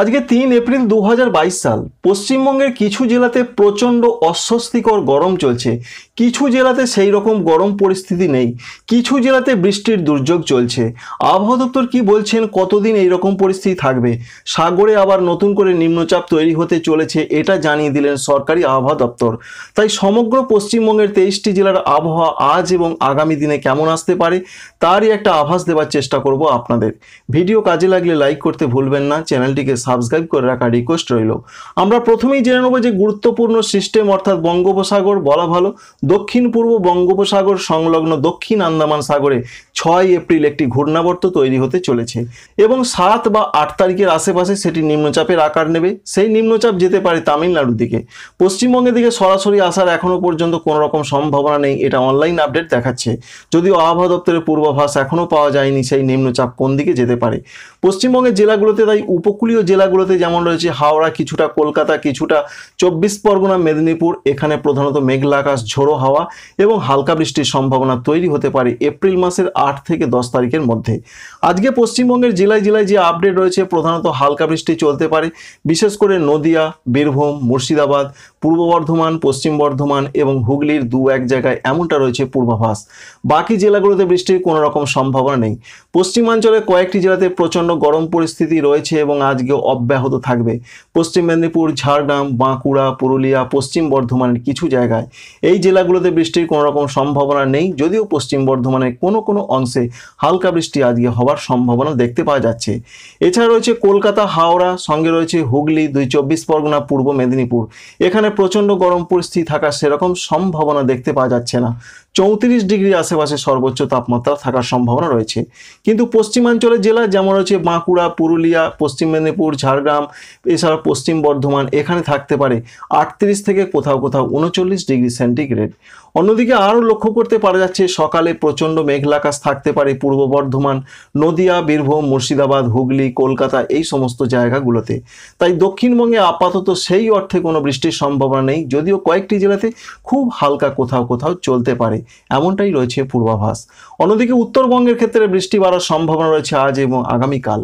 আজকে তিন এপ্রিল দু সাল পশ্চিমবঙ্গের কিছু জেলাতে প্রচণ্ড অস্বস্তিকর গরম চলছে কিছু জেলাতে সেই রকম গরম পরিস্থিতি নেই কিছু জেলাতে বৃষ্টির দুর্যোগ চলছে আবহাওয়া দপ্তর কী বলছেন কতদিন এই রকম পরিস্থিতি থাকবে সাগরে আবার নতুন করে নিম্নচাপ তৈরি হতে চলেছে এটা জানিয়ে দিলেন সরকারি আবহাওয়া দপ্তর তাই সমগ্র পশ্চিমবঙ্গের তেইশটি জেলার আবহাওয়া আজ এবং আগামী দিনে কেমন আসতে পারে তারই একটা আভাস দেওয়ার চেষ্টা করব আপনাদের ভিডিও কাজে লাগলে লাইক করতে ভুলবেন না চ্যানেলটিকে সাবস্ক্রাইব করে রাখার রিকোয়েস্ট রইল আমরা প্রথমেই জেনে নেব যে গুরুত্বপূর্ণ সিস্টেম অর্থাৎ বঙ্গোপসাগর বলা ভালো দক্ষিণ পূর্ব বঙ্গোপসাগর সংলগ্ন দক্ষিণ আন্দামান সাগরে ছয় এপ্রিল একটি ঘূর্ণাবর্ত তৈরি হতে চলেছে এবং সাত বা আট তারিখের আশেপাশে সেটি নিম্নচাপের আকার নেবে সেই নিম্নচাপ যেতে পারে তামিলনাড়ুর দিকে পশ্চিমবঙ্গের দিকে সরাসরি আসার এখনও পর্যন্ত কোনো রকম সম্ভাবনা নেই এটা অনলাইন আপডেট দেখাচ্ছে যদিও আবহাওয়া দপ্তরের পূর্বাভাস এখনও পাওয়া যায়নি সেই নিম্নচাপ কোন দিকে যেতে পারে পশ্চিমবঙ্গের জেলাগুলোতে তাই উপকূলীয় জেলাগুলোতে যেমন রয়েছে হাওড়া কিছুটা কলকাতা কিছুটা চব্বিশ পরগনা মেদিনীপুর এখানে প্রধানত মেঘলা আকাশ ঝোড়ো হাওয়া এবং হালকা বৃষ্টির সম্ভাবনা তৈরি হতে পারে এপ্রিল মাসের আট থেকে দশ তারিখের মধ্যে আজকে পশ্চিমবঙ্গের জেলায় জেলায় যে আপডেট রয়েছে প্রধানত হালকা বৃষ্টি চলতে পারে বিশেষ করে নদিয়া বীরভূম মুর্শিদাবাদ পূর্ব বর্ধমান পশ্চিম বর্ধমান এবং হুগলির দু এক জায়গায় এমনটা রয়েছে পূর্বাভাস বাকি জেলাগুলোতে বৃষ্টির কোনো রকম সম্ভাবনা নেই পশ্চিমাঞ্চলে কয়েকটি জেলাতে প্রচণ্ড গরম পরিস্থিতি রয়েছে এবং আজকে অব্যাহত থাকবে পশ্চিম মেদিনীপুর ঝাড়গ্রাম বাঁকুড়া পুরুলিয়া পশ্চিম বর্ধমানের কিছু জায়গায় এই জেলাগুলোতে বৃষ্টির কোনো রকম সম্ভাবনা নেই যদিও পশ্চিম বর্ধমানের কোনো কোনো অংশে হালকা বৃষ্টি আজকে হওয়ার সম্ভাবনা দেখতে পাওয়া যাচ্ছে এছাড়া রয়েছে কলকাতা হাওড়া সঙ্গে রয়েছে হুগলি দুই চব্বিশ পরগনা পূর্ব মেদিনীপুর এখানে প্রচণ্ড গরম পরিস্থিতি থাকার সেরকম সম্ভাবনা দেখতে পাওয়া যাচ্ছে না চৌত্রিশ ডিগ্রি আশেপাশে সর্বোচ্চ তাপমাত্রা থাকার সম্ভাবনা রয়েছে কিন্তু পশ্চিমাঞ্চলের জেলা যেমন রয়েছে বাঁকুড়া পুরুলিয়া পশ্চিম মেদিনীপুর মেদিনীপুর ঝাড়গ্রাম এছাড়া পশ্চিম বর্ধমান এখানে থাকতে পারে আটত্রিশ থেকে কোথাও কোথাও উনচল্লিশ ডিগ্রি সেন্টিগ্রেড অন্যদিকে আরও লক্ষ্য করতে পারা যাচ্ছে সকালে প্রচণ্ড মেঘলাকাশ থাকতে পারে পূর্ব বর্ধমান নদিয়া বীরভূম মুর্শিদাবাদ হুগলি কলকাতা এই সমস্ত জায়গাগুলোতে তাই দক্ষিণবঙ্গে আপাতত সেই অর্থে কোনো বৃষ্টির সম্ভাবনা নেই যদিও কয়েকটি জেলাতে খুব হালকা কোথাও কোথাও চলতে পারে এমনটাই রয়েছে পূর্বাভাস অন্যদিকে উত্তরবঙ্গের ক্ষেত্রে বৃষ্টি বাড়ার সম্ভাবনা রয়েছে আজ এবং আগামীকাল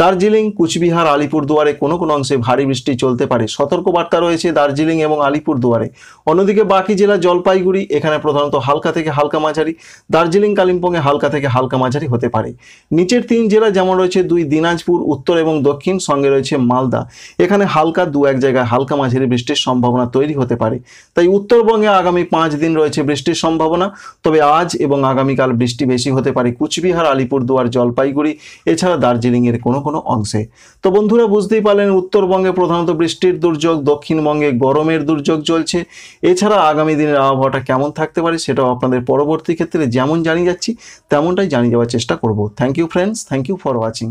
দার্জিলিং কুচবিহার আলিপুর আলিপুরদুয়ারে কোনো কোনো অংশে ভারী বৃষ্টি চলতে পারে সতর্কবার্তা রয়েছে দার্জিলিং এবং আলিপুরদুয়ারে অন্যদিকে বাকি জেলা জলপাইগুড়ি এখানে প্রধানত হালকা থেকে হালকা মাঝারি দার্জিলিং কালিম্পংয়ে হালকা থেকে হালকা মাঝারি হতে পারে নিচের তিন জেলা যেমন রয়েছে দুই দিনাজপুর উত্তর এবং দক্ষিণ সঙ্গে রয়েছে মালদা এখানে হালকা দু এক জায়গায় হালকা মাঝারি বৃষ্টির সম্ভাবনা তৈরি হতে পারে তাই উত্তরবঙ্গে আগামী পাঁচ দিন রয়েছে বৃষ্টির সম্ভাবনা তবে আজ এবং আগামীকাল বৃষ্টি বেশি হতে পারে কুচবিহার আলিপুরদুয়ার জলপাইগুড়ি এছাড়া দার্জিলিংয়ের কোনো কোনো অংশে তো বন্ধু বন্ধুরা বুঝতেই পারলেন উত্তরবঙ্গে প্রধানত বৃষ্টির দুর্যোগ দক্ষিণবঙ্গে গরমের দুর্যোগ চলছে এছাড়া আগামী দিনের আবহাওয়াটা কেমন থাকতে পারে সেটাও আপনাদের পরবর্তী ক্ষেত্রে যেমন জানিয়ে যাচ্ছি তেমনটাই জানিয়ে যাওয়ার চেষ্টা করব thank you friends thank you for watching